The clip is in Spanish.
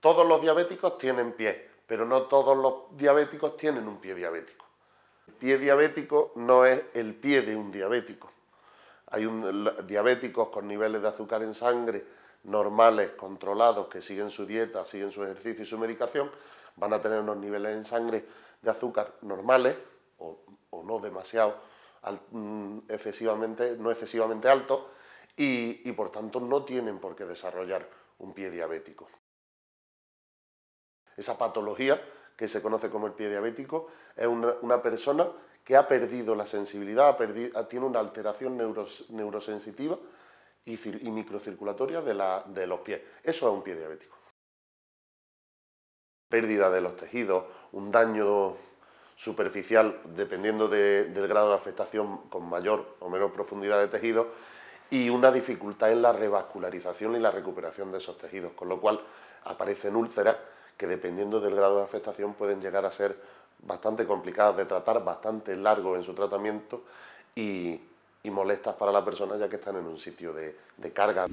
Todos los diabéticos tienen pie, pero no todos los diabéticos tienen un pie diabético. El pie diabético no es el pie de un diabético. Hay diabéticos con niveles de azúcar en sangre normales, controlados, que siguen su dieta, siguen su ejercicio y su medicación, van a tener unos niveles en sangre de azúcar normales o, no demasiado mm, excesivamente, no excesivamente altos y por tanto no tienen por qué desarrollar un pie diabético. Esa patología que se conoce como el pie diabético es una, persona que ha perdido la sensibilidad, tiene una alteración neurosensitiva y, microcirculatoria de, los pies. Eso es un pie diabético. Pérdida de los tejidos, un daño superficial dependiendo del grado de afectación con mayor o menor profundidad de tejido y una dificultad en la revascularización y la recuperación de esos tejidos, con lo cual aparecen úlceras que dependiendo del grado de afectación pueden llegar a ser bastante complicadas de tratar, bastante largo en su tratamiento y, molestas para la persona ya que están en un sitio de carga.